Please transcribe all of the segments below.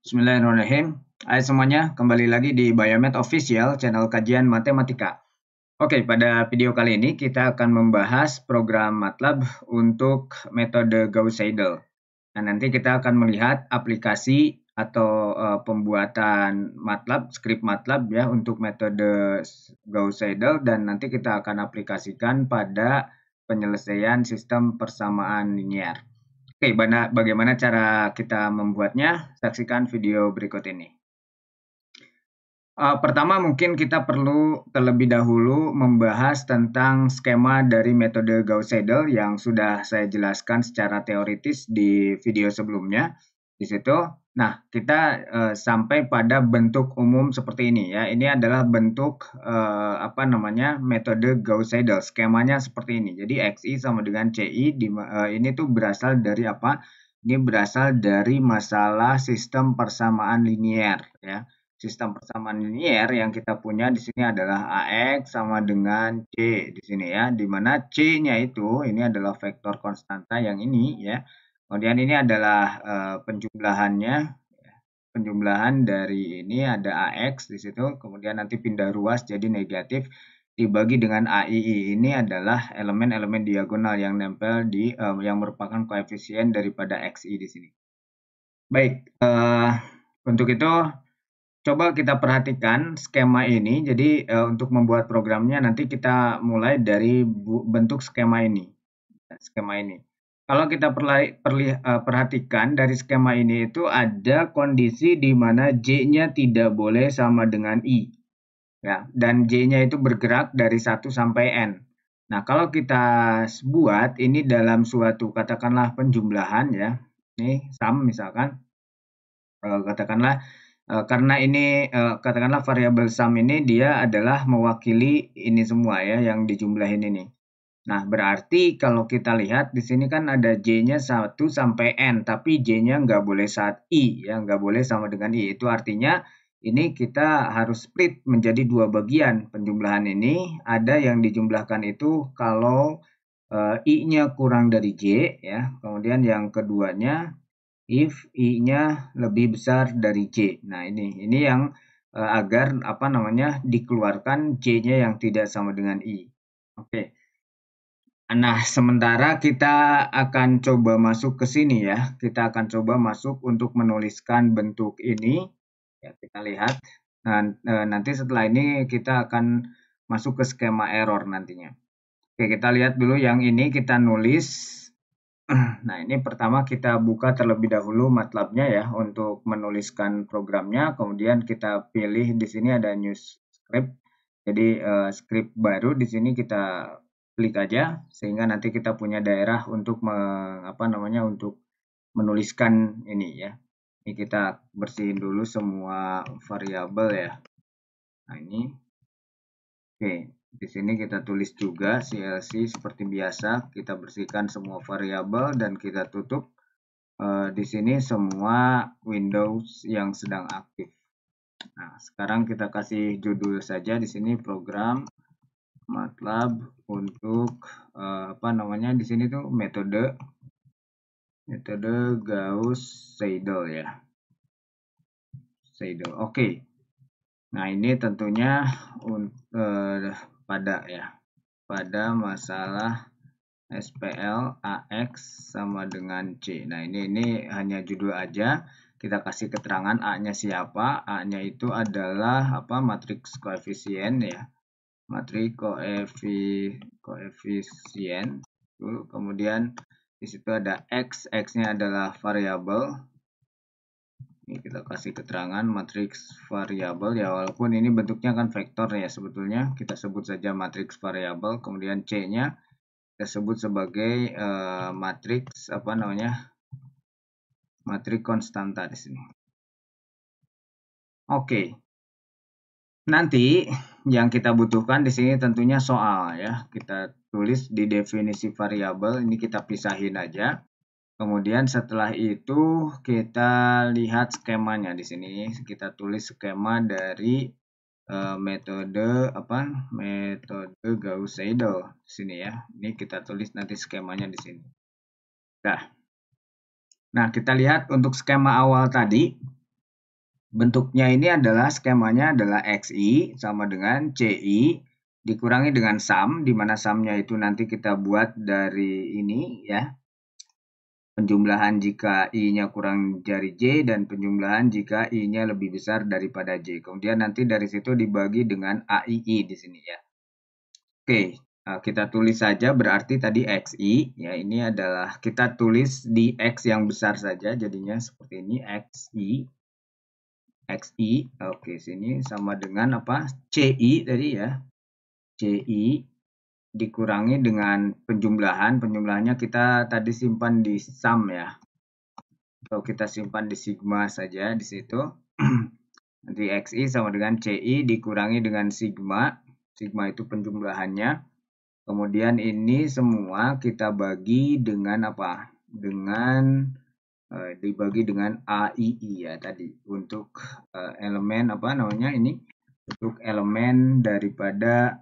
Bismillahirrahmanirrahim. Hai semuanya, kembali lagi di Biomed Official, channel kajian matematika. Oke, pada video kali ini kita akan membahas program MATLAB untuk metode Gauss-Seidel. Nah, nanti kita akan melihat aplikasi atau uh, pembuatan MATLAB, script MATLAB ya untuk metode Gauss-Seidel dan nanti kita akan aplikasikan pada penyelesaian sistem persamaan Oke. Oke, bagaimana cara kita membuatnya? Saksikan video berikut ini. Uh, pertama, mungkin kita perlu terlebih dahulu membahas tentang skema dari metode Gauss-Seidel yang sudah saya jelaskan secara teoritis di video sebelumnya. Di situ, Nah, kita eh, sampai pada bentuk umum seperti ini ya. Ini adalah bentuk, eh, apa namanya, metode Gauss-Seidel. Skemanya seperti ini. Jadi xi sama dengan ci, di eh, ini tuh berasal dari apa? Ini berasal dari masalah sistem persamaan linier ya. Sistem persamaan linier yang kita punya di sini adalah ax sama dengan c di sini ya. Di mana c-nya itu ini adalah vektor konstanta yang ini ya Kemudian ini adalah eh, penjumlahannya. Penjumlahan dari ini ada AX di situ, kemudian nanti pindah ruas jadi negatif dibagi dengan AII ini adalah elemen-elemen diagonal yang nempel di um, yang merupakan koefisien daripada XI di sini. Baik, uh, untuk itu coba kita perhatikan skema ini. Jadi uh, untuk membuat programnya nanti kita mulai dari bentuk skema ini. Skema ini. Kalau kita perlai, perli, eh, perhatikan dari skema ini itu ada kondisi di mana J-nya tidak boleh sama dengan I. Ya, dan J-nya itu bergerak dari 1 sampai N. Nah, kalau kita buat ini dalam suatu katakanlah penjumlahan ya. Nih, sum misalkan eh, katakanlah eh, karena ini katakanlah variabel sum ini dia adalah mewakili ini semua ya yang dijumlahin ini. Nah, berarti kalau kita lihat di sini kan ada J-nya 1 sampai N, tapi J-nya nggak boleh saat I, ya nggak boleh sama dengan I. Itu artinya ini kita harus split menjadi dua bagian penjumlahan ini. Ada yang dijumlahkan itu kalau e, I-nya kurang dari J, ya. Kemudian yang keduanya if I-nya lebih besar dari J. Nah, ini ini yang e, agar apa namanya dikeluarkan J-nya yang tidak sama dengan I. Oke. Okay. Nah, sementara kita akan coba masuk ke sini ya. Kita akan coba masuk untuk menuliskan bentuk ini. Ya, kita lihat. Nah, nanti setelah ini kita akan masuk ke skema error nantinya. Oke, kita lihat dulu yang ini kita nulis. Nah, ini pertama kita buka terlebih dahulu matlab ya untuk menuliskan programnya. Kemudian kita pilih di sini ada new script. Jadi, uh, script baru di sini kita klik aja sehingga nanti kita punya daerah untuk meng, apa namanya untuk menuliskan ini ya. Ini kita bersihin dulu semua variabel ya. Nah, ini. Oke, di sini kita tulis juga CLC seperti biasa, kita bersihkan semua variabel dan kita tutup e, di sini semua Windows yang sedang aktif. Nah, sekarang kita kasih judul saja di sini program MATLAB untuk uh, apa namanya di sini tuh metode metode Gauss Seidel ya. Seidel. Oke. Okay. Nah, ini tentunya uh, pada ya. Pada masalah SPL AX sama dengan C. Nah, ini ini hanya judul aja. Kita kasih keterangan A-nya siapa? A-nya itu adalah apa? Matriks koefisien ya materi koefi, koefisien dulu kemudian di situ ada x x-nya adalah variabel ini kita kasih keterangan matriks variabel ya walaupun ini bentuknya kan vektor ya sebetulnya kita sebut saja matriks variabel kemudian c-nya kita sebut sebagai uh, eh, matriks apa namanya matriks konstanta di sini oke okay. nanti yang kita butuhkan di sini tentunya soal ya. Kita tulis di definisi variabel ini kita pisahin aja. Kemudian setelah itu kita lihat skemanya di sini. Kita tulis skema dari uh, metode apa? Metode Gauss Seidel sini ya. Ini kita tulis nanti skemanya di sini. Nah. Nah, kita lihat untuk skema awal tadi Bentuknya ini adalah skemanya adalah XI sama dengan CI dikurangi dengan sum di mana sumnya itu nanti kita buat dari ini ya. Penjumlahan jika I-nya kurang dari J dan penjumlahan jika I-nya lebih besar daripada J. Kemudian nanti dari situ dibagi dengan AII di sini ya. Oke, nah, kita tulis saja berarti tadi XI ya ini adalah kita tulis di X yang besar saja jadinya seperti ini XI XI. Oke, sini sama dengan apa? CI tadi ya. CI dikurangi dengan penjumlahan. Penjumlahannya kita tadi simpan di sum ya. Atau kita simpan di sigma saja di situ. Nanti XI sama dengan CI dikurangi dengan sigma. Sigma itu penjumlahannya. Kemudian ini semua kita bagi dengan apa? Dengan Eh, dibagi dengan AII ya tadi untuk uh, elemen apa namanya ini untuk elemen daripada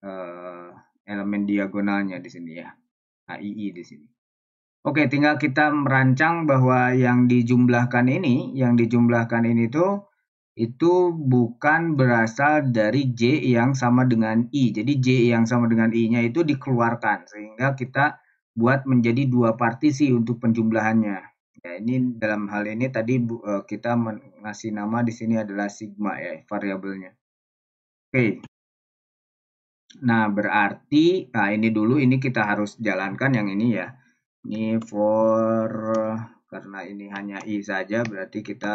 uh, elemen diagonalnya di sini ya AII di sini. Oke, tinggal kita merancang bahwa yang dijumlahkan ini, yang dijumlahkan ini tuh itu bukan berasal dari J yang sama dengan I. Jadi J yang sama dengan I-nya itu dikeluarkan sehingga kita buat menjadi dua partisi untuk penjumlahannya. Ya, ini dalam hal ini tadi bu, e, kita ngasih nama di sini adalah sigma ya variabelnya. Oke. Nah, berarti nah ini dulu ini kita harus jalankan yang ini ya. Ini for karena ini hanya i saja berarti kita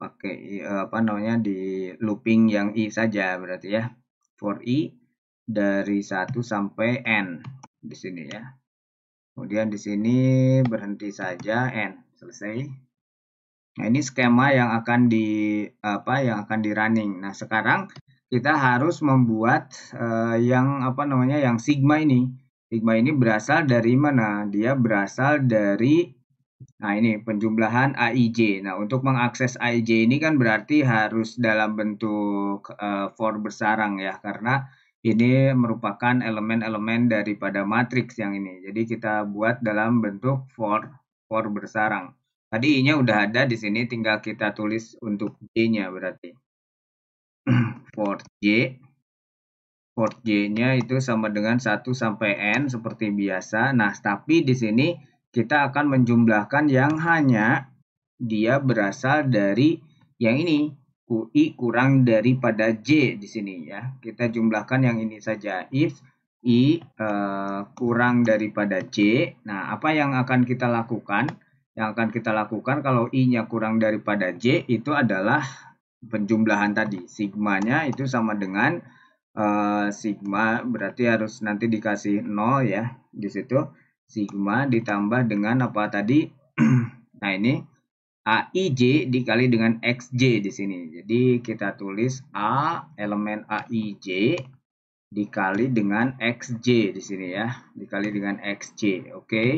pakai e, apa namanya di looping yang i saja berarti ya. For i dari 1 sampai n di sini ya. Kemudian di sini berhenti saja n selesai. Nah, ini skema yang akan di apa yang akan di running. Nah, sekarang kita harus membuat uh, yang apa namanya yang sigma ini. Sigma ini berasal dari mana? Dia berasal dari nah ini penjumlahan AIJ. Nah, untuk mengakses AIJ ini kan berarti harus dalam bentuk uh, for bersarang ya karena ini merupakan elemen-elemen daripada matriks yang ini. Jadi kita buat dalam bentuk for for bersarang. Tadi I-nya udah ada di sini, tinggal kita tulis untuk J-nya berarti. for J. For J-nya itu sama dengan 1 sampai N seperti biasa. Nah, tapi di sini kita akan menjumlahkan yang hanya dia berasal dari yang ini. I kurang daripada J di sini ya. Kita jumlahkan yang ini saja. If I uh, kurang daripada J. Nah, apa yang akan kita lakukan? Yang akan kita lakukan kalau I-nya kurang daripada J itu adalah penjumlahan tadi. sigma nya itu sama dengan uh, sigma berarti harus nanti dikasih 0 ya di situ. Sigma ditambah dengan apa tadi? nah, ini AIJ dikali dengan XJ di sini. Jadi kita tulis A elemen AIJ dikali dengan XJ di sini ya. Dikali dengan XJ, oke. Okay?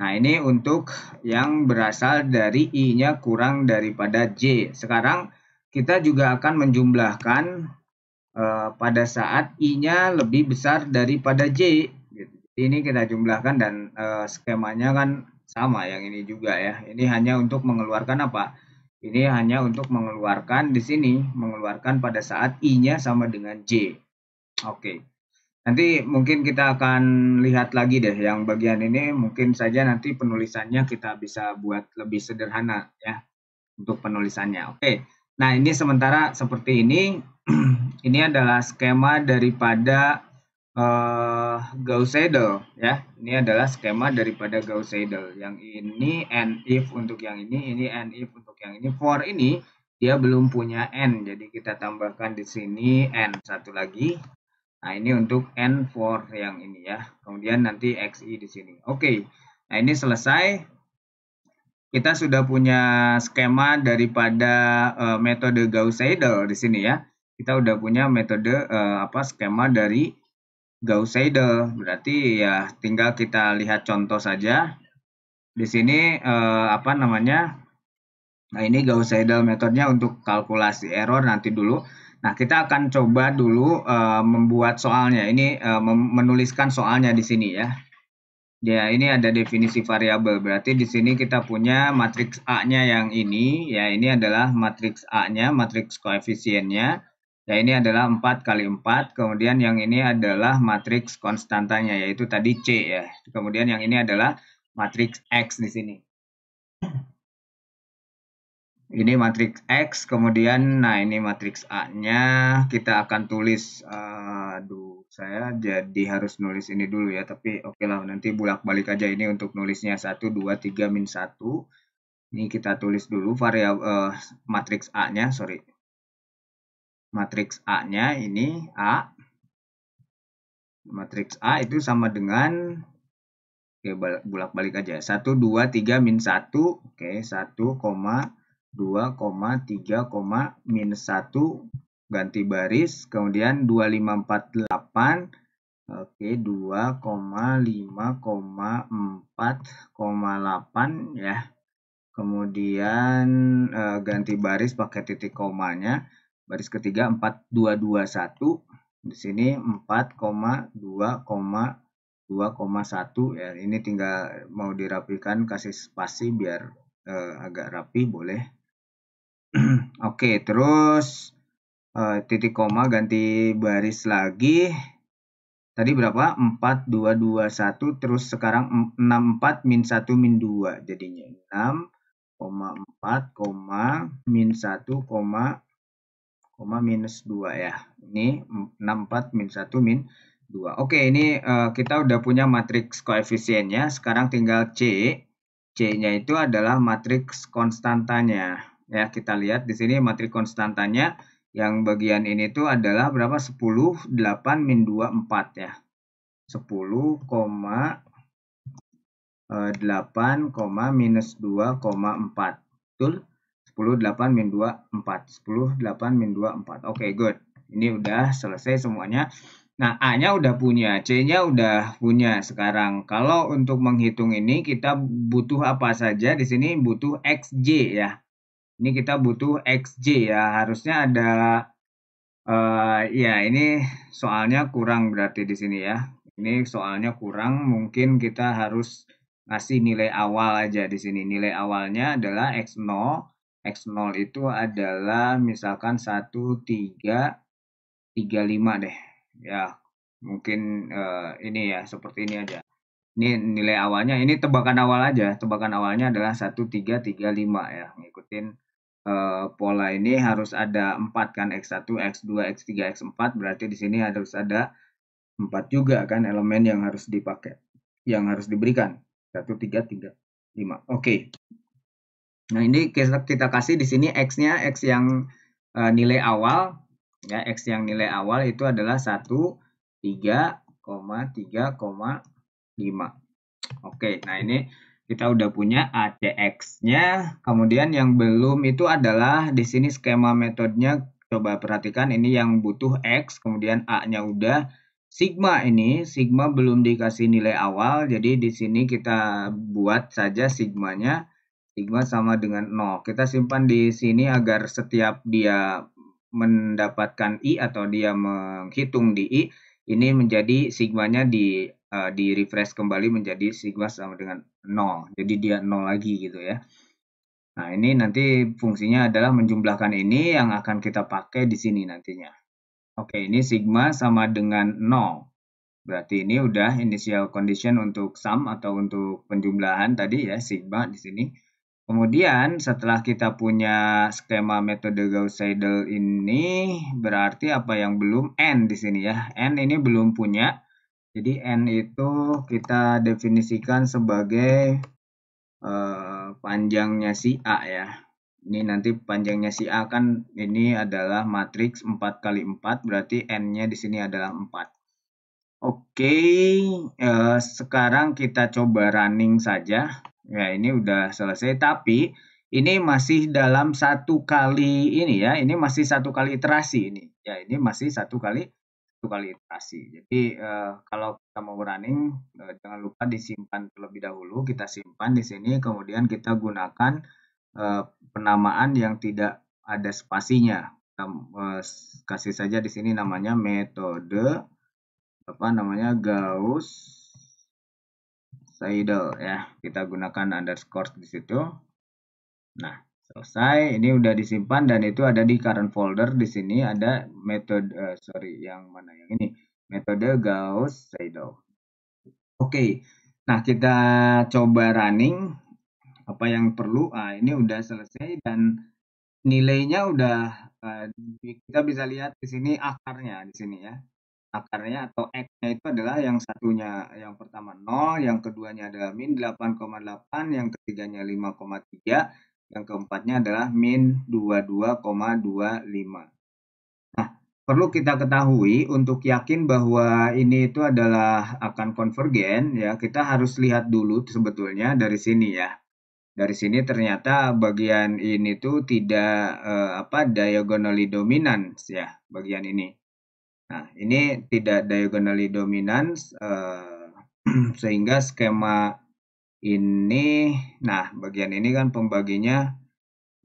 Nah, ini untuk yang berasal dari I-nya kurang daripada J. Sekarang kita juga akan menjumlahkan eh, pada saat I-nya lebih besar daripada J. Gitu. ini kita jumlahkan dan eh, skemanya kan sama yang ini juga ya. Ini hanya untuk mengeluarkan apa? Ini hanya untuk mengeluarkan di sini, mengeluarkan pada saat I-nya sama dengan J. Oke. Okay. Nanti mungkin kita akan lihat lagi deh yang bagian ini mungkin saja nanti penulisannya kita bisa buat lebih sederhana ya untuk penulisannya. Oke. Okay. Nah, ini sementara seperti ini. ini adalah skema daripada uh, eh, Gauss Seidel ya. Ini adalah skema daripada Gauss Seidel. Yang ini and if untuk yang ini, ini and if untuk yang ini. For ini dia belum punya n, jadi kita tambahkan di sini n satu lagi. Nah, ini untuk n for yang ini ya. Kemudian nanti xi di sini. Oke. Okay. Nah, ini selesai. Kita sudah punya skema daripada uh, metode Gauss Seidel di sini ya. Kita udah punya metode uh, apa skema dari Gauss Seidel. Berarti ya tinggal kita lihat contoh saja. Di sini eh, apa namanya? Nah, ini Gauss Seidel metodenya untuk kalkulasi error nanti dulu. Nah, kita akan coba dulu eh, membuat soalnya. Ini eh, menuliskan soalnya di sini ya. Ya, ini ada definisi variabel. Berarti di sini kita punya matriks A-nya yang ini. Ya, ini adalah matriks A-nya, matriks koefisiennya. Ya ini adalah 4 kali 4, kemudian yang ini adalah matriks konstantanya, yaitu tadi C ya. Kemudian yang ini adalah matriks X di sini. Ini matriks X, kemudian nah ini matriks A-nya kita akan tulis. Eh, aduh, saya jadi harus nulis ini dulu ya, tapi oke okay lah nanti bolak-balik aja ini untuk nulisnya 1, 2, 3, min 1. Ini kita tulis dulu variabel uh, matriks A-nya, sorry matriks A-nya ini A. Matriks A itu sama dengan Oke, bolak-balik aja. 1 2 3 min 1. Oke, 1, 2, 3, min 1 ganti baris, kemudian 8 Oke, 2,5,4,8 ya. Kemudian eh, ganti baris pakai titik komanya baris ketiga 4221 di sini 4,2,2,1 ya ini tinggal mau dirapikan kasih spasi biar eh, agak rapi boleh oke okay, terus eh, titik koma ganti baris lagi tadi berapa 4 2 2 1 terus sekarang 64 min 1 min 2 jadinya 6 4, min 1, minus 2 ya. Ini 64 4, min 1, min 2. Oke, ini uh, kita udah punya matriks koefisiennya. Sekarang tinggal C. C-nya itu adalah matriks konstantanya. Ya, kita lihat di sini matriks konstantanya yang bagian ini tuh adalah berapa? 10, 8, min 2, 4 ya. 10, 8, eh, minus 2, 4. Betul? 10, 8, min 2, 4. 10, 8, min 2, 4. Oke, okay, good. Ini udah selesai semuanya. Nah, A-nya udah punya, C-nya udah punya sekarang. Kalau untuk menghitung ini, kita butuh apa saja. Di sini butuh XJ ya. Ini kita butuh XJ ya. Harusnya ada, uh, ya ini soalnya kurang berarti di sini ya. Ini soalnya kurang, mungkin kita harus ngasih nilai awal aja di sini. Nilai awalnya adalah X0 X0 itu adalah misalkan 1, 3, 5 deh. Ya, mungkin uh, ini ya, seperti ini aja. Ini nilai awalnya, ini tebakan awal aja. Tebakan awalnya adalah 1, 3, 5 ya. Ngikutin uh, pola ini harus ada 4 kan. X1, X2, X3, X4. Berarti di sini harus ada 4 juga kan elemen yang harus dipakai. Yang harus diberikan. 1, 3, 3, 5. Oke. Okay. Nah, ini kita, kita kasih di sini x-nya x yang e, nilai awal ya, x yang nilai awal itu adalah 1 3,3,5. Oke, nah ini kita udah punya ACX-nya. Kemudian yang belum itu adalah di sini skema metodenya coba perhatikan ini yang butuh X, kemudian A-nya udah. Sigma ini, sigma belum dikasih nilai awal, jadi di sini kita buat saja sigmanya Sigma sama dengan 0. Kita simpan di sini agar setiap dia mendapatkan I atau dia menghitung di I, ini menjadi sigmanya di uh, di refresh kembali menjadi sigma sama dengan 0. Jadi dia 0 lagi gitu ya. Nah, ini nanti fungsinya adalah menjumlahkan ini yang akan kita pakai di sini nantinya. Oke, ini sigma sama dengan 0. Berarti ini udah initial condition untuk sum atau untuk penjumlahan tadi ya sigma di sini. Kemudian setelah kita punya skema metode Gauss Seidel ini berarti apa yang belum n di sini ya. n ini belum punya. Jadi n itu kita definisikan sebagai uh, panjangnya si A ya. Ini nanti panjangnya si A kan ini adalah matriks 4 kali 4 berarti n-nya di sini adalah 4. Oke, eh, sekarang kita coba running saja Ya ini udah selesai tapi ini masih dalam satu kali ini ya, ini masih satu kali iterasi ini. Ya, ini masih satu kali satu kali iterasi. Jadi uh, kalau kita mau running uh, jangan lupa disimpan terlebih dahulu, kita simpan di sini kemudian kita gunakan uh, penamaan yang tidak ada spasinya. Kita kasih saja di sini namanya metode apa namanya Gauss Seidel ya. Kita gunakan underscore di situ. Nah, selesai. Ini udah disimpan dan itu ada di current folder. Di sini ada metode uh, sorry yang mana yang ini metode Gauss Seidel. Oke. Okay. Nah, kita coba running apa yang perlu. Ah, ini udah selesai dan nilainya udah uh, kita bisa lihat di sini akarnya di sini ya akarnya atau x-nya itu adalah yang satunya yang pertama 0, yang keduanya adalah min 8,8, yang ketiganya 5,3, yang keempatnya adalah min 22,25. Nah, perlu kita ketahui untuk yakin bahwa ini itu adalah akan konvergen ya, kita harus lihat dulu sebetulnya dari sini ya. Dari sini ternyata bagian ini tuh tidak eh, apa diagonally dominans ya, bagian ini Nah, ini tidak diagonally dominant eh, sehingga skema ini nah bagian ini kan pembaginya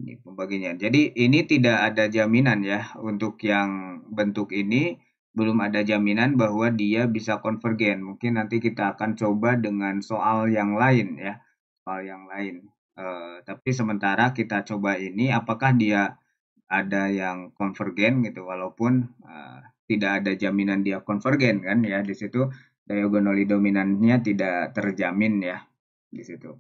ini pembaginya. Jadi ini tidak ada jaminan ya untuk yang bentuk ini belum ada jaminan bahwa dia bisa konvergen. Mungkin nanti kita akan coba dengan soal yang lain ya, soal yang lain. Uh, tapi sementara kita coba ini, apakah dia ada yang konvergen gitu, walaupun uh, tidak ada jaminan dia konvergen kan ya di situ diagonal dominannya tidak terjamin ya di situ.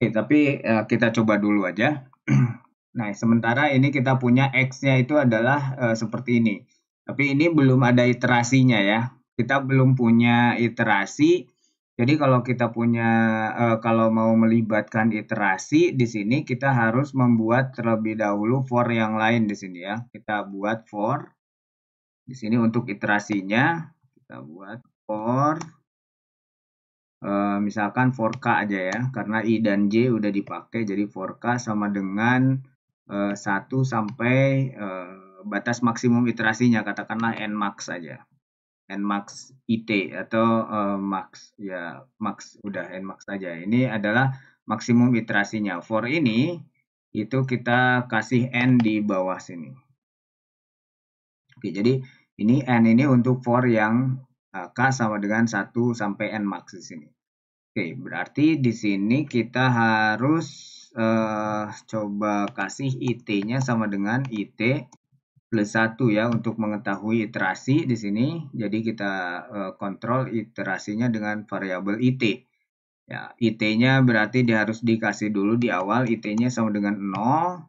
Oke, tapi uh, kita coba dulu aja. nah, sementara ini kita punya x-nya itu adalah uh, seperti ini. Tapi ini belum ada iterasinya ya. Kita belum punya iterasi. Jadi kalau kita punya uh, kalau mau melibatkan iterasi di sini kita harus membuat terlebih dahulu for yang lain di sini ya. Kita buat for di sini untuk iterasinya kita buat for Uh, misalkan 4K aja ya, karena I dan J udah dipakai, jadi 4K sama dengan uh, eh, 1 sampai uh, batas maksimum iterasinya, katakanlah N max aja. N max IT atau uh, max, ya max udah N max aja. Ini adalah maksimum iterasinya. For ini, itu kita kasih N di bawah sini. Oke, jadi ini n ini untuk for yang eh, k sama dengan 1 sampai n max di sini. Oke, berarti di sini kita harus uh, coba kasih IT-nya sama dengan IT plus 1 ya untuk mengetahui iterasi di sini. Jadi kita uh, kontrol iterasinya dengan variabel IT. Ya, IT-nya berarti dia harus dikasih dulu di awal IT-nya sama dengan 0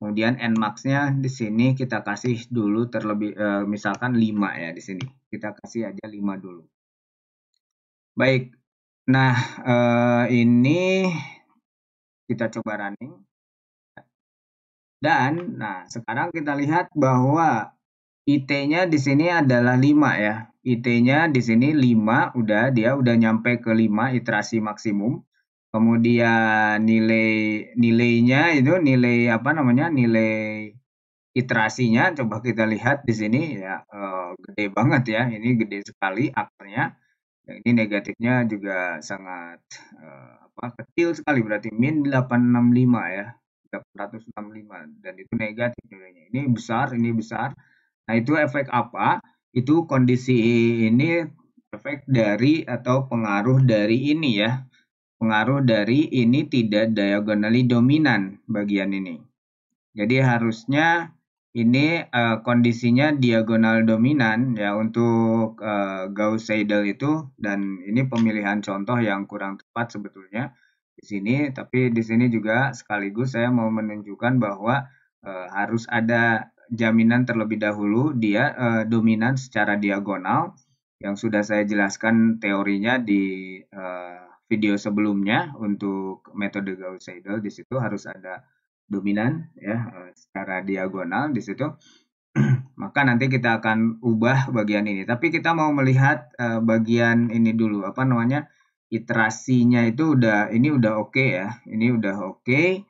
Kemudian n maxnya di sini kita kasih dulu terlebih eh, misalkan 5 ya di sini. Kita kasih aja 5 dulu. Baik. Nah, eh, ini kita coba running. Dan nah, sekarang kita lihat bahwa IT-nya di sini adalah 5 ya. IT-nya di sini 5 udah dia udah nyampe ke 5 iterasi maksimum kemudian nilai nilainya itu nilai apa namanya nilai iterasinya coba kita lihat di sini ya uh, gede banget ya ini gede sekali akarnya dan ini negatifnya juga sangat uh, apa kecil sekali berarti min 865 ya 865 dan itu negatif nilainya ini besar ini besar nah itu efek apa itu kondisi ini efek dari atau pengaruh dari ini ya pengaruh dari ini tidak diagonally dominan bagian ini. Jadi harusnya ini uh, kondisinya diagonal dominan ya untuk uh, Gauss Seidel itu dan ini pemilihan contoh yang kurang tepat sebetulnya di sini tapi di sini juga sekaligus saya mau menunjukkan bahwa uh, harus ada jaminan terlebih dahulu dia uh, dominan secara diagonal yang sudah saya jelaskan teorinya di uh, video sebelumnya untuk metode Gauss Seidel di situ harus ada dominan ya eh, secara diagonal di situ maka nanti kita akan ubah bagian ini tapi kita mau melihat eh, bagian ini dulu apa namanya iterasinya itu udah ini udah oke okay ya ini udah oke okay.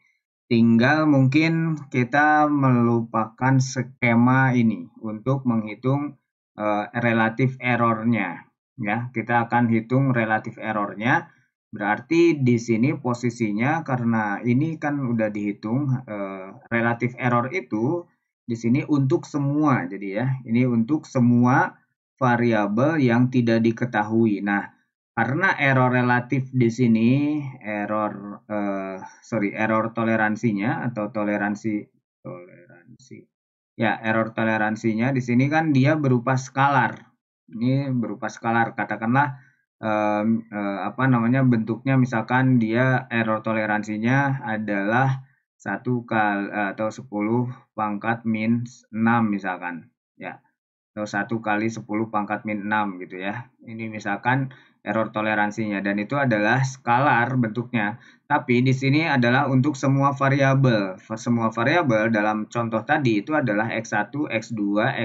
tinggal mungkin kita melupakan skema ini untuk menghitung eh, relatif errornya ya kita akan hitung relatif errornya Berarti di sini posisinya karena ini kan udah dihitung eh, relatif error itu di sini untuk semua. Jadi ya, ini untuk semua variabel yang tidak diketahui. Nah, karena error relatif di sini error eh, sorry error toleransinya atau toleransi toleransi ya error toleransinya di sini kan dia berupa skalar. Ini berupa skalar. Katakanlah um, uh, apa namanya bentuknya misalkan dia error toleransinya adalah satu kali atau 10 pangkat min 6 misalkan ya atau satu kali 10 pangkat min 6 gitu ya ini misalkan error toleransinya dan itu adalah skalar bentuknya tapi di sini adalah untuk semua variabel semua variabel dalam contoh tadi itu adalah x1 x2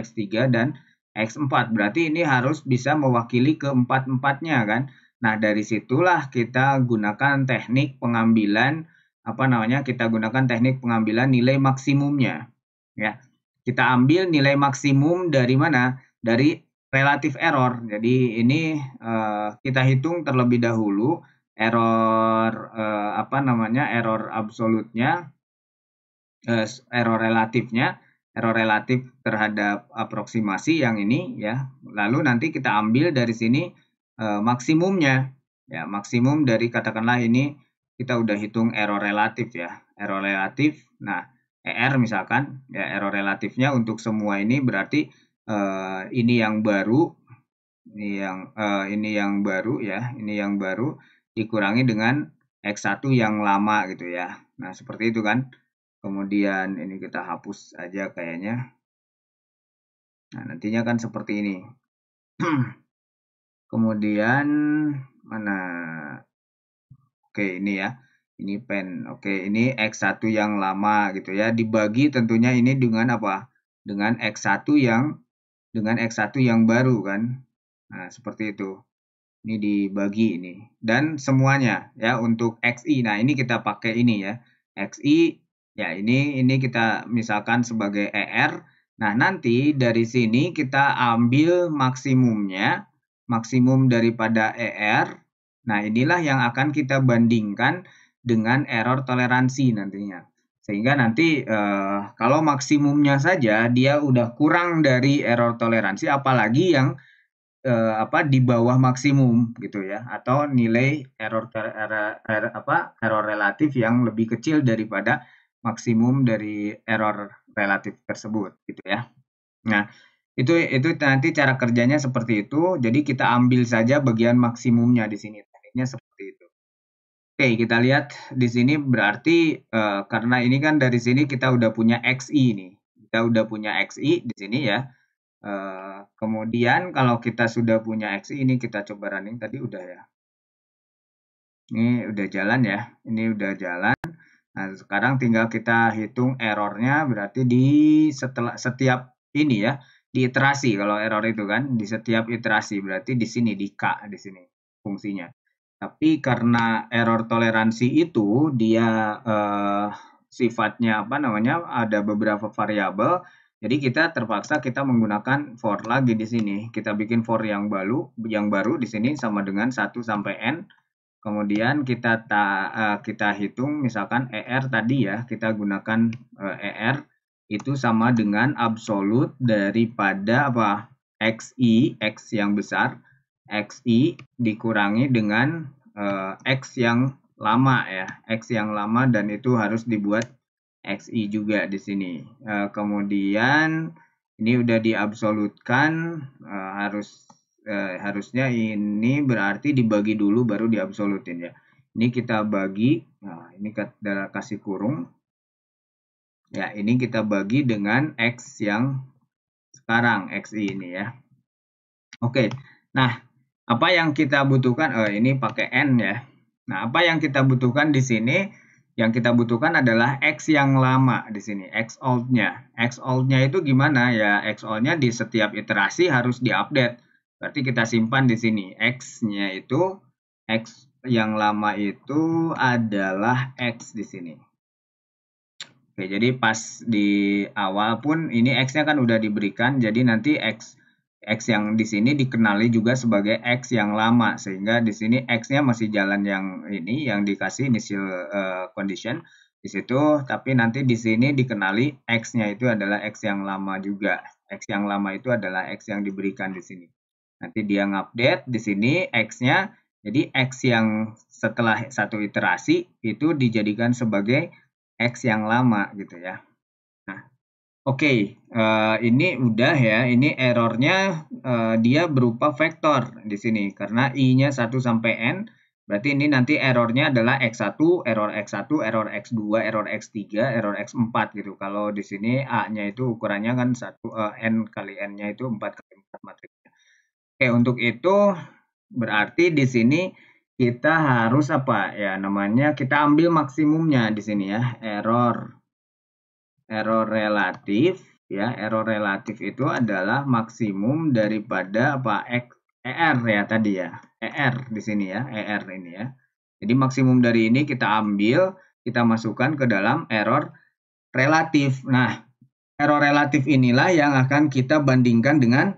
x3 dan X4. Berarti ini harus bisa mewakili ke keempat-empatnya kan. Nah, dari situlah kita gunakan teknik pengambilan apa namanya? Kita gunakan teknik pengambilan nilai maksimumnya. Ya. Kita ambil nilai maksimum dari mana? Dari relative error. Jadi ini uh, kita hitung terlebih dahulu error uh, apa namanya? error absolutnya eh, error relatifnya error relatif terhadap aproksimasi yang ini ya. Lalu nanti kita ambil dari sini e, maksimumnya. Ya, maksimum dari katakanlah ini kita udah hitung error relatif ya. Error relatif. Nah, ER misalkan ya error relatifnya untuk semua ini berarti e, ini yang baru ini yang e, ini yang baru ya, ini yang baru dikurangi dengan X1 yang lama gitu ya. Nah, seperti itu kan kemudian ini kita hapus aja kayaknya nah nantinya kan seperti ini kemudian mana oke ini ya ini pen oke ini X1 yang lama gitu ya dibagi tentunya ini dengan apa dengan X1 yang dengan X1 yang baru kan nah seperti itu ini dibagi ini dan semuanya ya untuk XI nah ini kita pakai ini ya XI Ya, ini ini kita misalkan sebagai ER. Nah, nanti dari sini kita ambil maksimumnya, maksimum daripada ER. Nah, inilah yang akan kita bandingkan dengan error toleransi nantinya. Sehingga nanti eh, kalau maksimumnya saja dia udah kurang dari error toleransi apalagi yang eh, apa di bawah maksimum gitu ya atau nilai error, error, error apa error relatif yang lebih kecil daripada maksimum dari error relatif tersebut gitu ya. Nah, itu itu nanti cara kerjanya seperti itu. Jadi kita ambil saja bagian maksimumnya di sini. Tekniknya seperti itu. Oke, kita lihat di sini berarti e, karena ini kan dari sini kita udah punya XI ini. Kita udah punya XI di sini ya. E, kemudian kalau kita sudah punya XI ini kita coba running tadi udah ya. Ini udah jalan ya. Ini udah jalan. Nah, sekarang tinggal kita hitung errornya berarti di setelah setiap ini ya, di iterasi kalau error itu kan di setiap iterasi berarti di sini di K di sini fungsinya. Tapi karena error toleransi itu dia eh, sifatnya apa namanya ada beberapa variabel jadi kita terpaksa kita menggunakan for lagi di sini. Kita bikin for yang baru, yang baru di sini sama dengan 1 sampai n Kemudian kita ta, eh, kita hitung misalkan ER tadi ya, kita gunakan ER itu sama dengan absolut daripada apa? XI, X yang besar, XI dikurangi dengan eh, X yang lama ya, X yang lama dan itu harus dibuat XI juga di sini. kemudian ini udah diabsolutkan harus eh, harusnya ini berarti dibagi dulu baru diabsolutin ya. Ini kita bagi, nah ini kita kasih kurung. Ya, ini kita bagi dengan X yang sekarang, XI ini ya. Oke, nah apa yang kita butuhkan, oh ini pakai N ya. Nah, apa yang kita butuhkan di sini, yang kita butuhkan adalah X yang lama di sini, X old-nya. X old-nya itu gimana ya? X old-nya di setiap iterasi harus diupdate Berarti kita simpan di sini. X-nya itu, X yang lama itu adalah X di sini. Oke, jadi pas di awal pun ini X-nya kan udah diberikan, jadi nanti X X yang di sini dikenali juga sebagai X yang lama, sehingga di sini X-nya masih jalan yang ini, yang dikasih initial uh, condition di situ, tapi nanti di sini dikenali X-nya itu adalah X yang lama juga. X yang lama itu adalah X yang diberikan di sini. Nanti dia ngupdate di sini X-nya. Jadi X yang setelah satu iterasi itu dijadikan sebagai X yang lama gitu ya. Nah, oke. Okay. Uh, eh, ini udah ya. Ini errornya uh, dia berupa vektor di sini. Karena I-nya 1 sampai N. Berarti ini nanti errornya adalah X1, error X1, error X2, error X3, error X4 gitu. Kalau di sini A-nya itu ukurannya kan 1, uh, eh, N kali N-nya itu 4 kali 4 matriks Oke, untuk itu berarti di sini kita harus apa ya namanya kita ambil maksimumnya di sini ya error error relatif ya error relatif itu adalah maksimum daripada apa X, er ya tadi ya er di sini ya er ini ya jadi maksimum dari ini kita ambil kita masukkan ke dalam error relatif nah error relatif inilah yang akan kita bandingkan dengan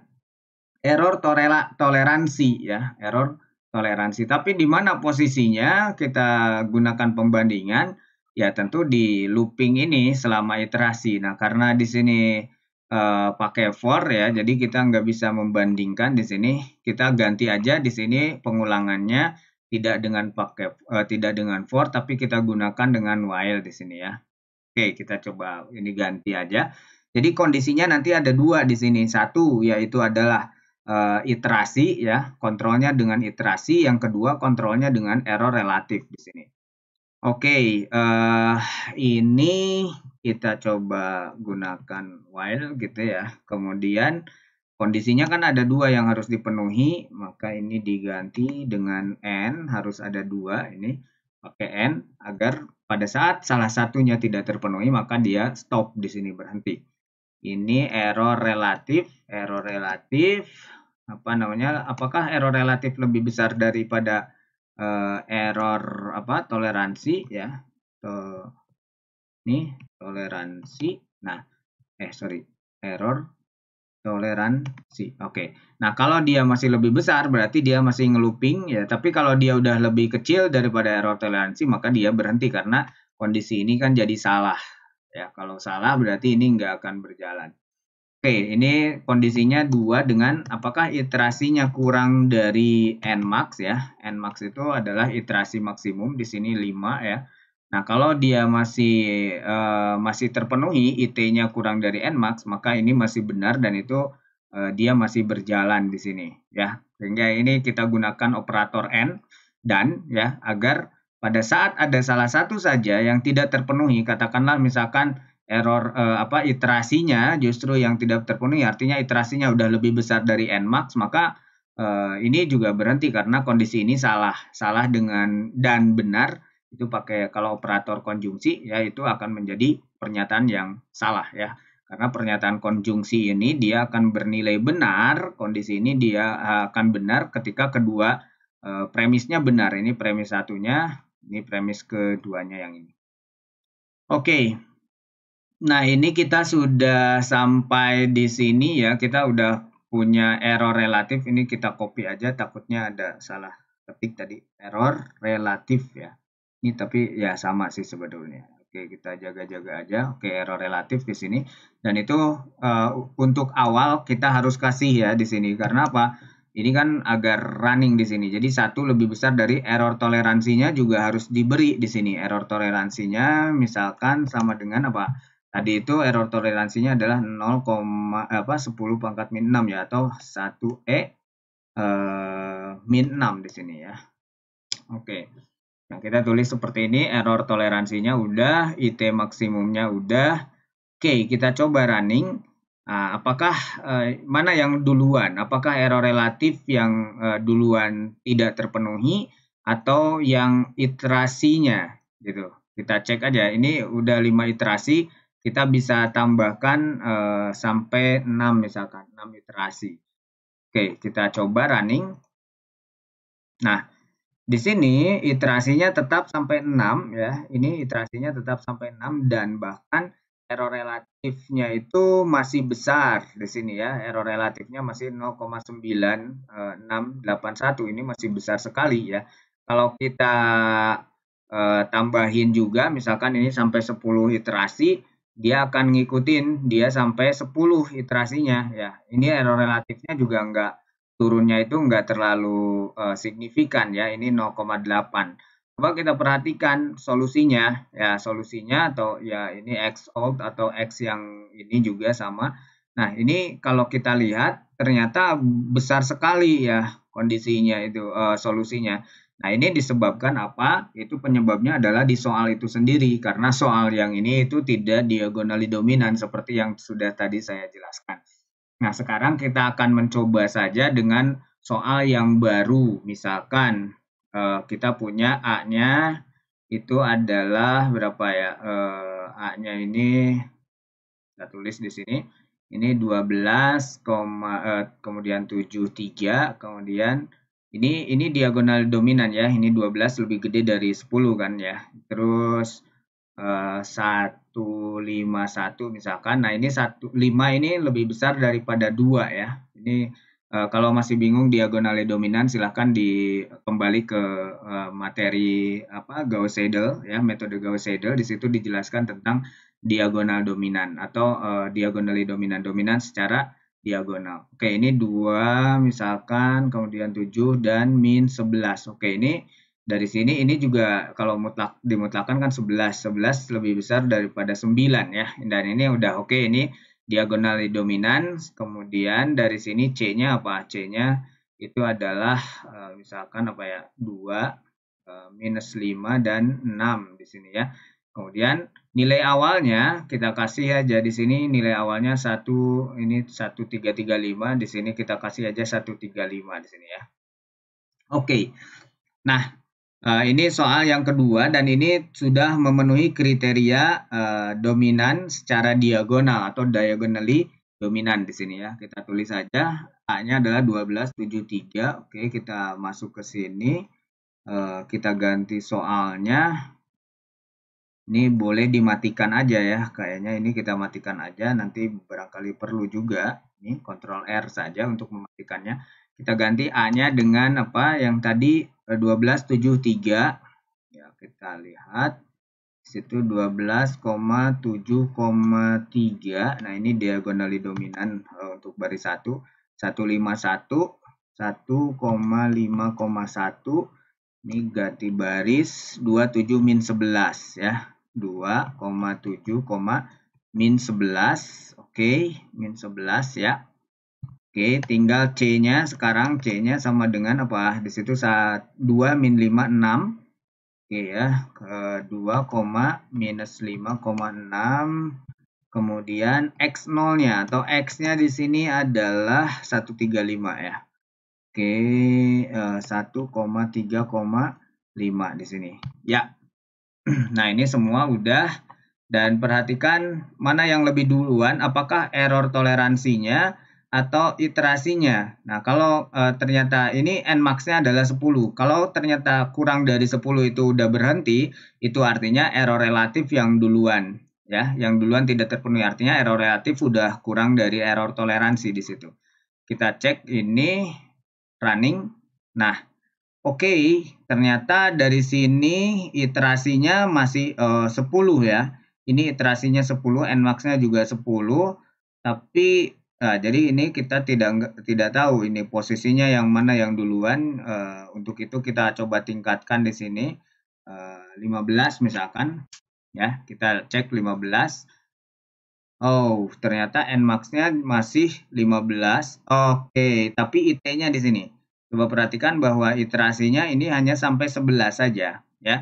error torela, toleransi ya, error toleransi. Tapi di mana posisinya kita gunakan pembandingan? Ya tentu di looping ini selama iterasi. Nah karena di sini uh, pakai for ya, jadi kita nggak bisa membandingkan di sini. Kita ganti aja di sini pengulangannya tidak dengan pakai uh, tidak dengan for, tapi kita gunakan dengan while di sini ya. Oke, kita coba ini ganti aja. Jadi kondisinya nanti ada dua di sini. Satu yaitu adalah uh, iterasi ya, kontrolnya dengan iterasi, yang kedua kontrolnya dengan error relatif di sini. Oke, okay, uh, eh, ini kita coba gunakan while gitu ya. Kemudian kondisinya kan ada dua yang harus dipenuhi, maka ini diganti dengan n harus ada dua ini pakai n agar pada saat salah satunya tidak terpenuhi maka dia stop di sini berhenti. Ini error relatif, error relatif apa namanya apakah error relatif lebih besar daripada uh, error apa toleransi ya to, nih toleransi nah eh sorry error toleransi oke okay. nah kalau dia masih lebih besar berarti dia masih ngeluping ya tapi kalau dia udah lebih kecil daripada error toleransi maka dia berhenti karena kondisi ini kan jadi salah ya kalau salah berarti ini nggak akan berjalan Oke, ini kondisinya dua dengan apakah iterasinya kurang dari n max ya. n max itu adalah iterasi maksimum di sini 5 ya. Nah, kalau dia masih uh, masih terpenuhi it-nya kurang dari n max, maka ini masih benar dan itu uh, dia masih berjalan di sini ya. Sehingga ini kita gunakan operator n dan ya agar pada saat ada salah satu saja yang tidak terpenuhi, katakanlah misalkan error eh, apa iterasinya justru yang tidak terpenuhi artinya iterasinya udah lebih besar dari nmax maka eh, ini juga berhenti karena kondisi ini salah salah dengan dan benar itu pakai kalau operator konjungsi ya itu akan menjadi pernyataan yang salah ya karena pernyataan konjungsi ini dia akan bernilai benar kondisi ini dia eh, akan benar ketika kedua e, premisnya benar ini premis satunya ini premis keduanya yang ini oke okay. Nah, ini kita sudah sampai di sini ya. Kita udah punya error relatif. Ini kita copy aja, takutnya ada salah ketik tadi. Error relatif ya. Ini tapi ya sama sih sebetulnya. Oke, kita jaga-jaga aja. Oke, error relatif di sini. Dan itu uh, untuk awal kita harus kasih ya di sini. Karena apa? Ini kan agar running di sini. Jadi satu lebih besar dari error toleransinya juga harus diberi di sini. Error toleransinya misalkan sama dengan apa? Tadi itu error toleransinya adalah 0, apa 10 pangkat min 6 ya atau 1E eh, min 6 di sini ya. Oke. Nah, kita tulis seperti ini, error toleransinya udah, IT maksimumnya udah. Oke, kita coba running. Nah, apakah eh, mana yang duluan? Apakah error relatif yang eh, duluan tidak terpenuhi atau yang iterasinya gitu. Kita cek aja. Ini udah 5 iterasi, kita bisa tambahkan uh, sampai 6 misalkan, 6 iterasi. Oke, kita coba running. Nah, di sini iterasinya tetap sampai 6 ya. Ini iterasinya tetap sampai 6 dan bahkan error relatifnya itu masih besar di sini ya. Error relatifnya masih 0,9681 eh, ini masih besar sekali ya. Kalau kita uh, tambahin juga misalkan ini sampai 10 iterasi dia akan ngikutin dia sampai 10 iterasinya ya ini error relatifnya juga enggak turunnya itu enggak terlalu uh, signifikan ya ini 0,8 coba kita perhatikan solusinya ya solusinya atau ya ini x old atau x yang ini juga sama nah ini kalau kita lihat ternyata besar sekali ya kondisinya itu uh, solusinya Nah, ini disebabkan apa? Itu penyebabnya adalah di soal itu sendiri, karena soal yang ini itu tidak diagonali dominan seperti yang sudah tadi saya jelaskan. Nah, sekarang kita akan mencoba saja dengan soal yang baru. Misalkan eh, kita punya A-nya itu adalah berapa ya? Eh, A-nya ini, kita tulis di sini, ini 12, eh, kemudian 73, kemudian ini ini diagonal dominan ya. Ini 12 lebih gede dari 10 kan ya. Terus 1 5 1 misalkan. Nah, ini 1 5 ini lebih besar daripada 2 ya. Ini uh, kalau masih bingung diagonal dominan silahkan di kembali ke uh, materi apa Gauss Seidel ya, metode Gauss Seidel di situ dijelaskan tentang diagonal dominan atau uh, eh, diagonal dominan dominan secara diagonal. Oke, ini 2 misalkan, kemudian 7 dan min 11. Oke, ini dari sini ini juga kalau mutlak dimutlakkan kan 11. 11 lebih besar daripada 9 ya. Dan ini udah oke, ini diagonal dominan. Kemudian dari sini C-nya apa? C-nya itu adalah eh, misalkan apa ya? 2 eh, minus 5 dan 6 di sini ya. Kemudian nilai awalnya kita kasih aja di sini nilai awalnya satu ini satu tiga tiga lima di sini kita kasih aja satu tiga lima di sini ya. Oke. Okay. Nah, eh, ini soal yang kedua dan ini sudah memenuhi kriteria eh, dominan secara diagonal atau diagonally dominan di sini ya. Kita tulis aja A-nya adalah 1273. Oke, kita masuk ke sini. Eh, kita ganti soalnya ini boleh dimatikan aja ya, kayaknya ini kita matikan aja, nanti barangkali perlu juga. Ini Ctrl R saja untuk mematikannya. Kita ganti A-nya dengan apa yang tadi 1273. Eh, ya, kita lihat situ 12,7,3. Nah, ini diagonali dominan eh, untuk baris 1 151 1,5,1 ini ganti baris 27 min 11 ya. 2,7, min 11. Oke, okay, min 11 ya. Oke, okay, tinggal C-nya sekarang C-nya sama dengan apa? Di situ 2 min 5 6. Oke okay, ya, ke 2, minus 5,6. Kemudian X0-nya atau X-nya di sini adalah 135 ya. Oke, eh, okay, 1,3,5 di sini. Ya, Nah, ini semua udah dan perhatikan mana yang lebih duluan, apakah error toleransinya atau iterasinya. Nah, kalau e, ternyata ini nmax-nya adalah 10. Kalau ternyata kurang dari 10 itu udah berhenti, itu artinya error relatif yang duluan ya, yang duluan tidak terpenuhi. Artinya error relatif udah kurang dari error toleransi di situ. Kita cek ini running. Nah, Oke, ternyata dari sini iterasinya masih eh, uh, 10 ya. Ini iterasinya 10, nmax-nya juga 10, tapi nah, jadi ini kita tidak tidak tahu ini posisinya yang mana yang duluan. Uh, untuk itu kita coba tingkatkan di sini uh, 15 misalkan ya. Kita cek 15. Oh, ternyata nmax-nya masih 15. Oke, tapi it-nya di sini Coba perhatikan bahwa iterasinya ini hanya sampai 11 saja, ya.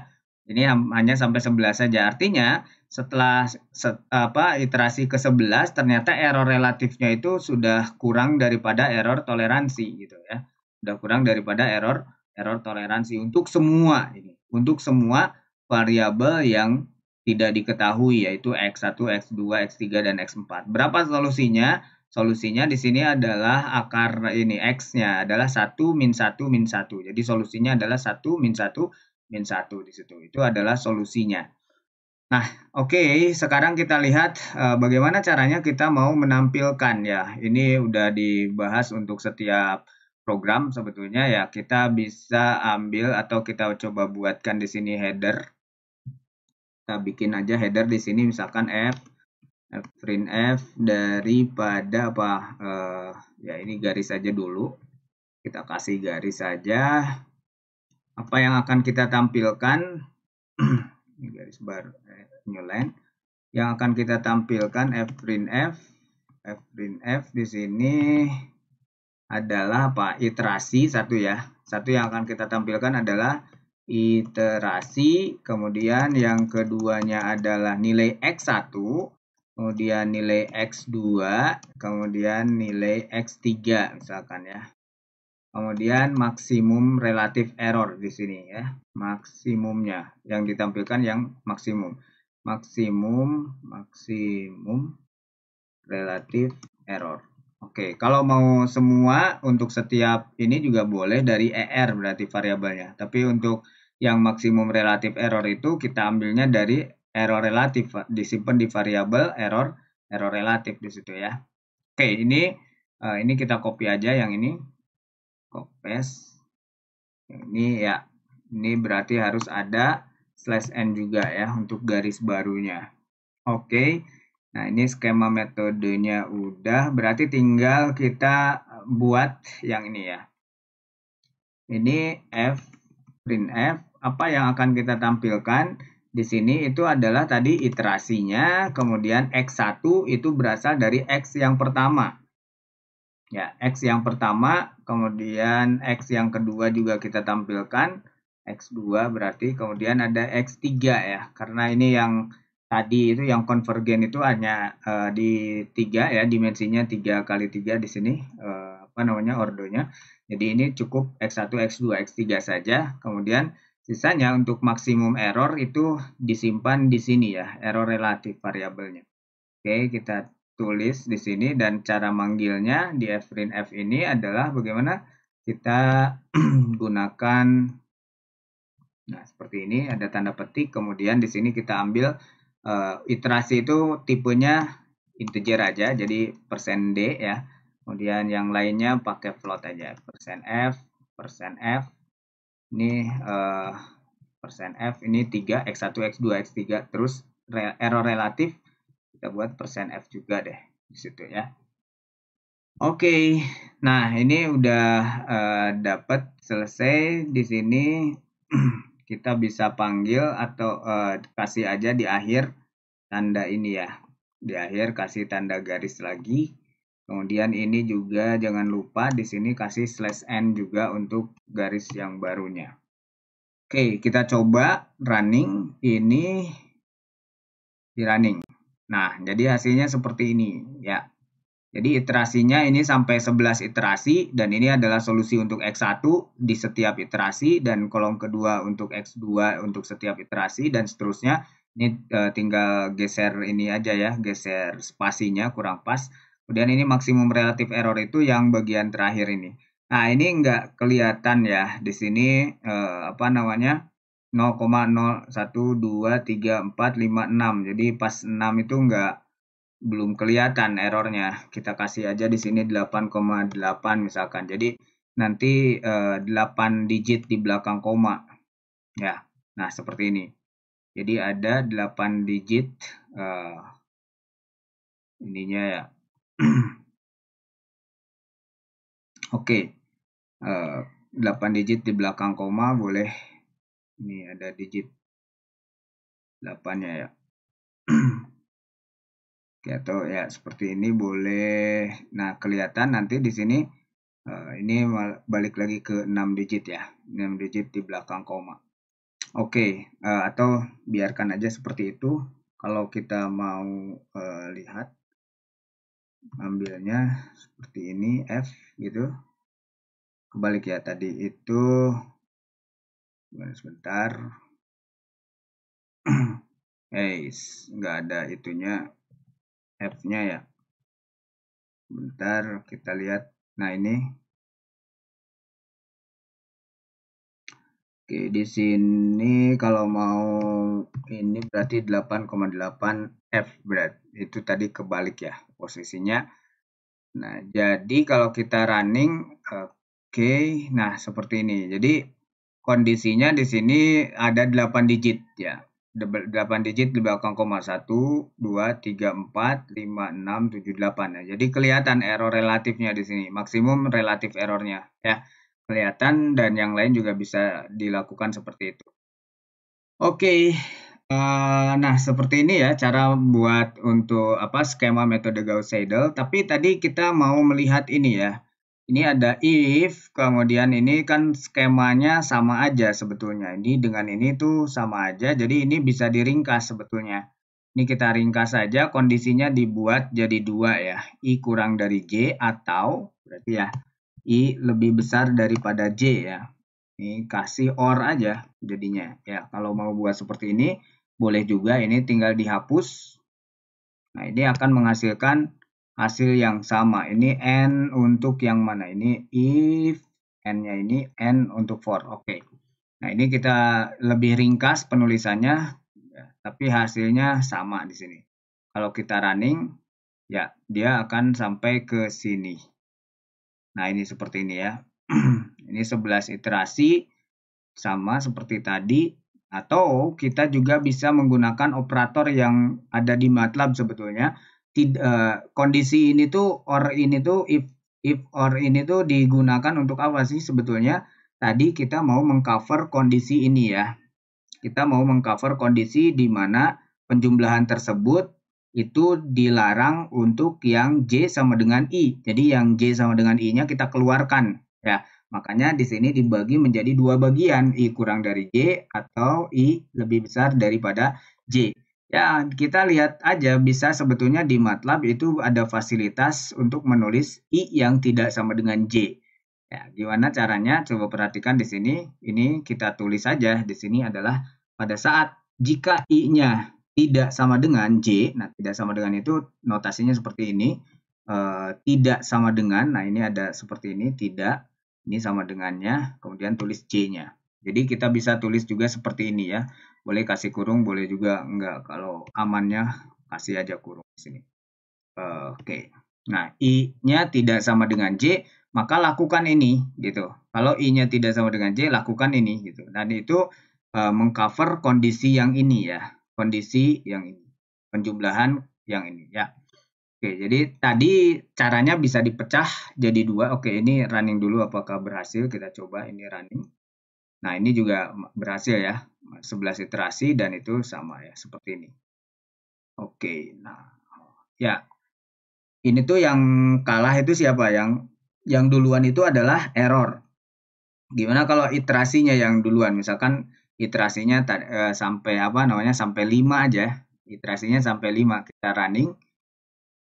Ini hanya sampai 11 saja. Artinya setelah set, apa iterasi ke-11 ternyata error relatifnya itu sudah kurang daripada error toleransi gitu ya. Sudah kurang daripada error error toleransi untuk semua ini, untuk semua variabel yang tidak diketahui yaitu x1, x2, x3 dan x4. Berapa solusinya? Solusinya di sini adalah akar ini X-nya adalah satu min satu min satu. Jadi solusinya adalah satu min satu min satu di situ. Itu adalah solusinya. Nah, oke, okay, sekarang kita lihat uh, bagaimana caranya kita mau menampilkan ya. Ini udah dibahas untuk setiap program sebetulnya ya. Kita bisa ambil atau kita coba buatkan di sini header. Kita bikin aja header di sini misalkan F print f daripada apa uh, ya ini garis saja dulu kita kasih garis saja apa yang akan kita tampilkan ini garis baru eh, new line yang akan kita tampilkan f print f f print f di sini adalah apa iterasi satu ya satu yang akan kita tampilkan adalah iterasi kemudian yang keduanya adalah nilai x1 kemudian nilai X2, kemudian nilai X3 misalkan ya. Kemudian maksimum relatif error di sini ya, maksimumnya yang ditampilkan yang maksimum. Maksimum, maksimum relatif error. Oke, kalau mau semua untuk setiap ini juga boleh dari ER berarti variabelnya. Tapi untuk yang maksimum relatif error itu kita ambilnya dari error relatif disimpan di variabel error error relatif di situ ya. Oke, ini eh, ini kita copy aja yang ini. Copy paste. Ini ya. Ini berarti harus ada slash n juga ya untuk garis barunya. Oke. Nah, ini skema metodenya udah, berarti tinggal kita buat yang ini ya. Ini f print f apa yang akan kita tampilkan? di sini itu adalah tadi iterasinya, kemudian X1 itu berasal dari X yang pertama. Ya, X yang pertama, kemudian X yang kedua juga kita tampilkan. X2 berarti kemudian ada X3 ya, karena ini yang tadi itu yang konvergen itu hanya e, di 3 ya, dimensinya 3 kali 3 di sini, E, apa namanya, ordonya. Jadi ini cukup X1, X2, X3 saja, kemudian Sisanya untuk maksimum error itu disimpan di sini ya, error relatif variabelnya. Oke, kita tulis di sini dan cara manggilnya di fprint f ini adalah bagaimana kita gunakan nah seperti ini ada tanda petik kemudian di sini kita ambil uh, iterasi itu tipenya integer aja jadi persen %d ya. Kemudian yang lainnya pakai float aja, persen %f, persen %f, ini uh, persen f ini 3 x1 x2 x3 terus re error relatif kita buat persen f juga deh di situ ya. Oke, okay. nah ini udah uh, eh, dapat selesai di sini kita bisa panggil atau uh, kasih aja di akhir tanda ini ya. Di akhir kasih tanda garis lagi Kemudian ini juga jangan lupa di sini kasih slash n juga untuk garis yang barunya. Oke, kita coba running ini di running. Nah, jadi hasilnya seperti ini ya. Jadi iterasinya ini sampai 11 iterasi dan ini adalah solusi untuk X1 di setiap iterasi dan kolom kedua untuk X2 untuk setiap iterasi dan seterusnya. Ini eh, tinggal geser ini aja ya, geser spasinya kurang pas. Kemudian ini maksimum relatif error itu yang bagian terakhir ini. Nah, ini nggak kelihatan ya di sini eh, apa namanya? 0,0123456. Jadi pas 6 itu nggak belum kelihatan errornya. Kita kasih aja di sini 8,8 misalkan. Jadi nanti eh, 8 digit di belakang koma. Ya. Nah, seperti ini. Jadi ada 8 digit eh, ininya ya Oke, uh, eh, 8 digit di belakang koma boleh. Ini ada digit 8-nya ya. ya. Oke, atau ya seperti ini boleh. Nah, kelihatan nanti di sini, uh, ini balik lagi ke 6 digit ya, 6 digit di belakang koma. Oke, uh, atau biarkan aja seperti itu. Kalau kita mau, uh, lihat ambilnya seperti ini F gitu kebalik ya tadi itu sebentar guys, nggak ada itunya F nya ya bentar kita lihat nah ini Oke, di sini kalau mau ini berarti 8,8 F berat. Itu tadi kebalik ya posisinya. Nah, jadi kalau kita running oke, okay, nah seperti ini. Jadi kondisinya di sini ada 8 digit ya. 8 digit di belakang koma 1, 2, 3, 4, 5, 6, 7, 8 ya. Jadi kelihatan error relatifnya di sini, maksimum relatif errornya ya kelihatan dan yang lain juga bisa dilakukan seperti itu. Oke, okay. uh, eh, nah seperti ini ya cara buat untuk apa skema metode Gauss-Seidel. Tapi tadi kita mau melihat ini ya. Ini ada if, kemudian ini kan skemanya sama aja sebetulnya. Ini dengan ini tuh sama aja, jadi ini bisa diringkas sebetulnya. Ini kita ringkas saja, kondisinya dibuat jadi dua ya. I kurang dari J atau, berarti ya, I lebih besar daripada J ya. Ini kasih OR aja jadinya. Ya, kalau mau buat seperti ini boleh juga ini tinggal dihapus. Nah, ini akan menghasilkan hasil yang sama. Ini N untuk yang mana? Ini if N-nya ini N untuk for. Oke. Okay. Nah, ini kita lebih ringkas penulisannya ya. tapi hasilnya sama di sini. Kalau kita running ya dia akan sampai ke sini. Nah, ini seperti ini ya. ini 11 iterasi sama seperti tadi atau kita juga bisa menggunakan operator yang ada di MATLAB sebetulnya. Tid, uh, kondisi ini tuh or ini tuh if if or ini tuh digunakan untuk apa sih sebetulnya? Tadi kita mau mengcover kondisi ini ya. Kita mau mengcover kondisi di mana penjumlahan tersebut itu dilarang untuk yang J sama dengan I. Jadi yang J sama dengan I-nya kita keluarkan ya. Makanya di sini dibagi menjadi dua bagian, I kurang dari J atau I lebih besar daripada J. Ya, kita lihat aja bisa sebetulnya di MATLAB itu ada fasilitas untuk menulis I yang tidak sama dengan J. Ya, gimana caranya? Coba perhatikan di sini. Ini kita tulis saja. Di sini adalah pada saat jika I-nya tidak sama dengan J. Nah, tidak sama dengan itu notasinya seperti ini. E, tidak sama dengan, nah ini ada seperti ini, tidak. Ini sama dengannya, kemudian tulis J-nya. Jadi kita bisa tulis juga seperti ini ya. Boleh kasih kurung, boleh juga enggak. Kalau amannya, kasih aja kurung di sini. E, Oke. Okay. Nah, I-nya tidak sama dengan J, maka lakukan ini gitu. Kalau I-nya tidak sama dengan J, lakukan ini gitu. Dan itu e, mengcover kondisi yang ini ya kondisi yang ini, penjumlahan yang ini ya. Oke, jadi tadi caranya bisa dipecah jadi dua. Oke, ini running dulu apakah berhasil? Kita coba ini running. Nah, ini juga berhasil ya. 11 iterasi dan itu sama ya seperti ini. Oke, nah ya. Ini tuh yang kalah itu siapa? Yang yang duluan itu adalah error. Gimana kalau iterasinya yang duluan? Misalkan iterasinya uh, sampai apa namanya sampai 5 aja iterasinya sampai 5 kita running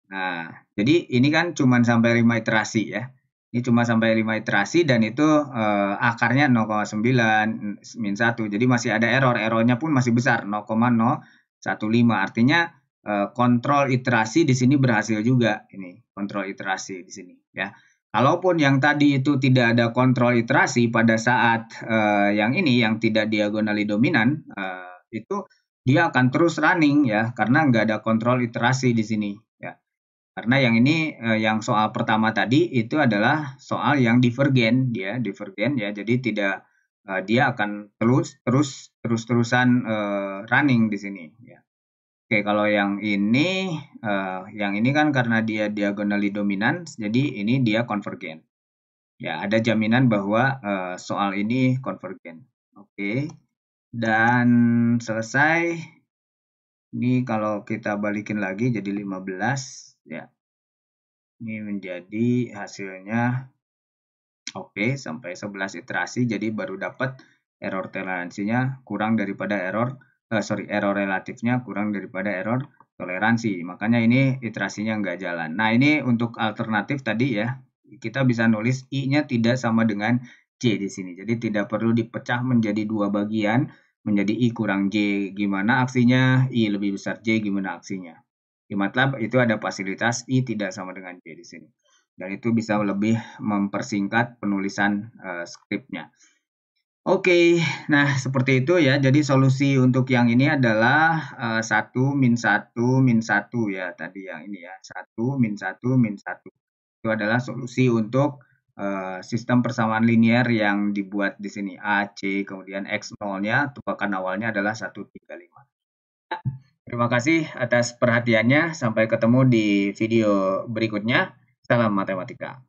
nah jadi ini kan cuma sampai 5 iterasi ya ini cuma sampai 5 iterasi dan itu uh, akarnya 0,9 min 1 jadi masih ada error errornya pun masih besar 0,015 artinya eh, kontrol iterasi di sini berhasil juga ini kontrol iterasi di sini ya Kalaupun yang tadi itu tidak ada kontrol iterasi pada saat uh, yang ini yang tidak diagonali dominan uh, itu dia akan terus running ya karena nggak ada kontrol iterasi di sini ya karena yang ini uh, yang soal pertama tadi itu adalah soal yang divergen dia ya, divergen ya jadi tidak uh, dia akan terus terus terus terusan uh, running di sini ya Oke, kalau yang ini, uh, yang ini kan karena dia diagonally dominan, jadi ini dia konvergen. Ya, ada jaminan bahwa uh, soal ini konvergen. Oke, dan selesai. Ini kalau kita balikin lagi jadi 15, ya. Ini menjadi hasilnya oke sampai 11 iterasi, jadi baru dapat error toleransinya kurang daripada error eh, sorry error relatifnya kurang daripada error toleransi. Makanya ini iterasinya nggak jalan. Nah ini untuk alternatif tadi ya kita bisa nulis i-nya tidak sama dengan c di sini. Jadi tidak perlu dipecah menjadi dua bagian menjadi i kurang j gimana aksinya, i lebih besar j gimana aksinya. Di MATLAB itu ada fasilitas i tidak sama dengan j di sini. Dan itu bisa lebih mempersingkat penulisan uh, skripnya. Oke, nah seperti itu ya. Jadi solusi untuk yang ini adalah eh, satu min satu min satu ya tadi yang ini ya satu min satu min satu itu adalah solusi untuk uh, sistem persamaan linear yang dibuat di sini A, C, kemudian X nolnya tebakan awalnya adalah satu tiga lima. Terima kasih atas perhatiannya. Sampai ketemu di video berikutnya. Salam matematika.